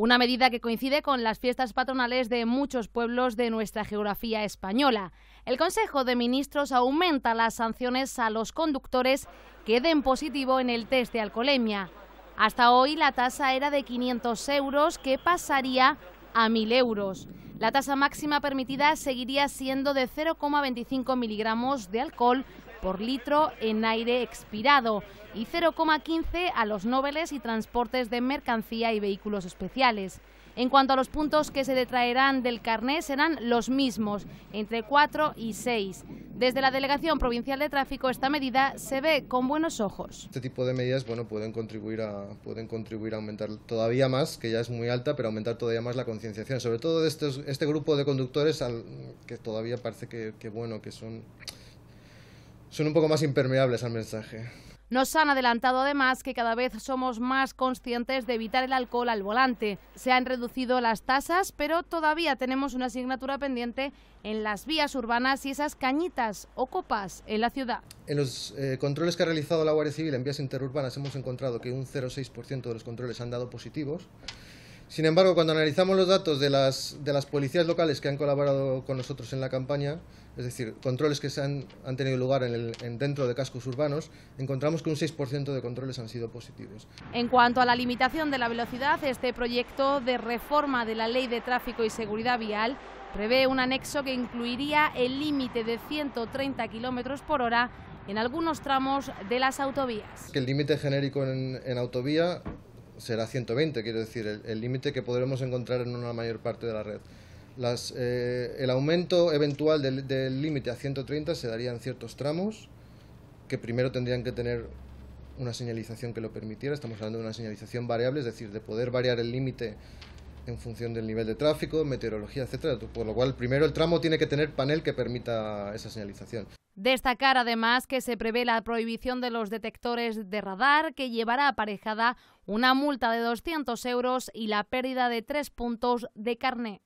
una medida que coincide con las fiestas patronales de muchos pueblos de nuestra geografía española. El Consejo de Ministros aumenta las sanciones a los conductores que den positivo en el test de alcoholemia. Hasta hoy la tasa era de 500 euros que pasaría a 1.000 euros. La tasa máxima permitida seguiría siendo de 0,25 miligramos de alcohol por litro en aire expirado y 0,15 a los nóveles y transportes de mercancía y vehículos especiales. En cuanto a los puntos que se detraerán del carné serán los mismos, entre 4 y 6. Desde la Delegación Provincial de Tráfico esta medida se ve con buenos ojos. Este tipo de medidas bueno, pueden, contribuir a, pueden contribuir a aumentar todavía más, que ya es muy alta, pero aumentar todavía más la concienciación, sobre todo de estos, este grupo de conductores que todavía parece que, que, bueno, que son, son un poco más impermeables al mensaje. Nos han adelantado además que cada vez somos más conscientes de evitar el alcohol al volante. Se han reducido las tasas, pero todavía tenemos una asignatura pendiente en las vías urbanas y esas cañitas o copas en la ciudad. En los eh, controles que ha realizado la Guardia Civil en vías interurbanas hemos encontrado que un 0,6% de los controles han dado positivos sin embargo, cuando analizamos los datos de las, de las policías locales que han colaborado con nosotros en la campaña, es decir, controles que se han, tenido lugar en dentro de cascos urbanos, encontramos que un 6% de controles han sido positivos. En cuanto a la limitación de la velocidad, este proyecto de reforma de la Ley de Tráfico y Seguridad Vial prevé un anexo que incluiría el límite de 130 km por hora en algunos tramos de las autovías. Que el límite genérico en, autovía será 120, quiero decir, el límite que podremos encontrar en una mayor parte de la red. Eh, el aumento eventual del límite a 130 se daría en ciertos tramos que primero tendrían que tener una señalización que lo permitiera. Estamos hablando de una señalización variable, es decir, de poder variar el límite en función del nivel de tráfico, meteorología, etcétera. Por lo cual, primero el tramo tiene que tener panel que permita esa señalización. Destacar además que se prevé la prohibición de los detectores de radar, que llevará aparejada una multa de 200 euros y la pérdida de tres puntos de carné.